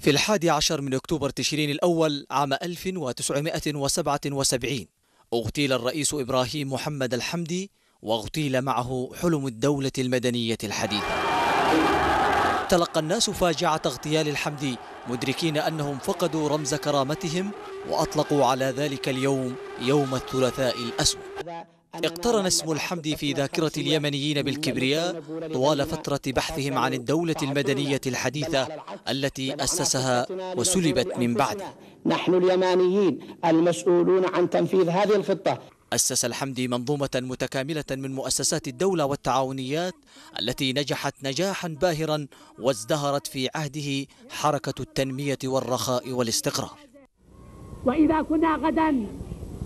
في الحادي عشر من أكتوبر تشرين الأول عام 1977 اغتيل الرئيس إبراهيم محمد الحمدي واغتيل معه حلم الدولة المدنية الحديثة تلقى الناس فاجعة اغتيال الحمدي مدركين أنهم فقدوا رمز كرامتهم وأطلقوا على ذلك اليوم يوم الثلاثاء الأسود اقترن اسم الحمد في ذاكرة اليمنيين بالكبرياء طوال فترة بحثهم عن الدولة المدنية الحديثة التي أسسها وسلبت من بعده نحن اليمانيين المسؤولون عن تنفيذ هذه الخطة أسس الحمدي منظومة متكاملة من مؤسسات الدولة والتعاونيات التي نجحت نجاحا باهرا وازدهرت في عهده حركة التنمية والرخاء والاستقرار وإذا كنا غدا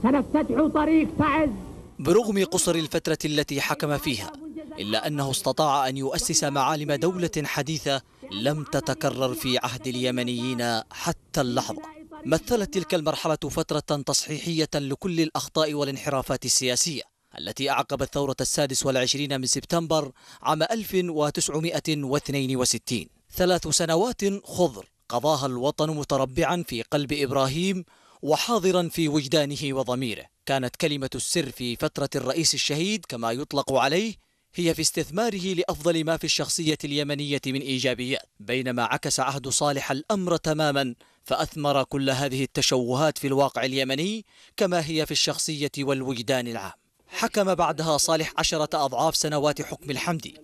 سنفتتح طريق تعز برغم قصر الفترة التي حكم فيها إلا أنه استطاع أن يؤسس معالم دولة حديثة لم تتكرر في عهد اليمنيين حتى اللحظة مثلت تلك المرحلة فترة تصحيحية لكل الأخطاء والانحرافات السياسية التي أعقبت ثورة السادس والعشرين من سبتمبر عام 1962 ثلاث سنوات خضر قضاها الوطن متربعا في قلب إبراهيم وحاضرا في وجدانه وضميره كانت كلمة السر في فترة الرئيس الشهيد كما يطلق عليه هي في استثماره لأفضل ما في الشخصية اليمنية من إيجابيات بينما عكس عهد صالح الأمر تماما فأثمر كل هذه التشوهات في الواقع اليمني كما هي في الشخصية والوجدان العام حكم بعدها صالح عشرة أضعاف سنوات حكم الحمدي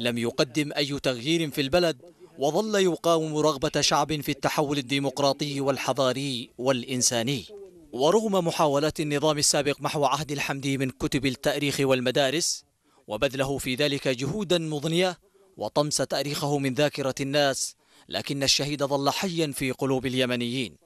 لم يقدم أي تغيير في البلد وظل يقاوم رغبة شعب في التحول الديمقراطي والحضاري والإنساني ورغم محاولات النظام السابق محو عهد الحمدي من كتب التاريخ والمدارس وبذله في ذلك جهودا مضنية وطمس تاريخه من ذاكرة الناس لكن الشهيد ظل حيا في قلوب اليمنيين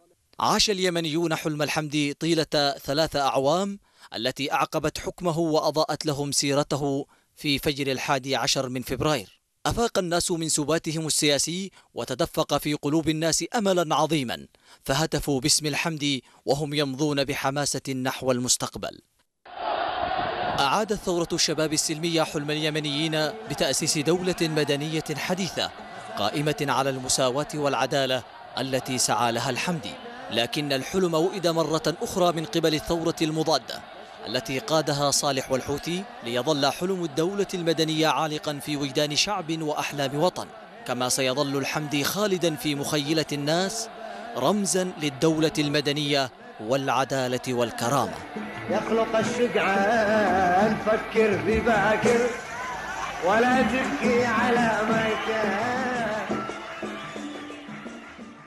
عاش اليمنيون حلم الحمدي طيلة ثلاث أعوام التي أعقبت حكمه وأضاءت لهم سيرته في فجر الحادي عشر من فبراير أفاق الناس من سباتهم السياسي وتدفق في قلوب الناس أملا عظيما فهتفوا باسم الحمد وهم يمضون بحماسة نحو المستقبل أعادت ثورة الشباب السلمية حلم اليمنيين بتأسيس دولة مدنية حديثة قائمة على المساواة والعدالة التي سعى لها الحمدي لكن الحلم وئد مرة أخرى من قبل الثورة المضادة التي قادها صالح والحوثي ليظل حلم الدولة المدنية عالقا في وجدان شعب وأحلام وطن كما سيظل الحمد خالدا في مخيلة الناس رمزا للدولة المدنية والعدالة والكرامة يخلق الشجعان فكر بباكر ولا تبكي على ما كان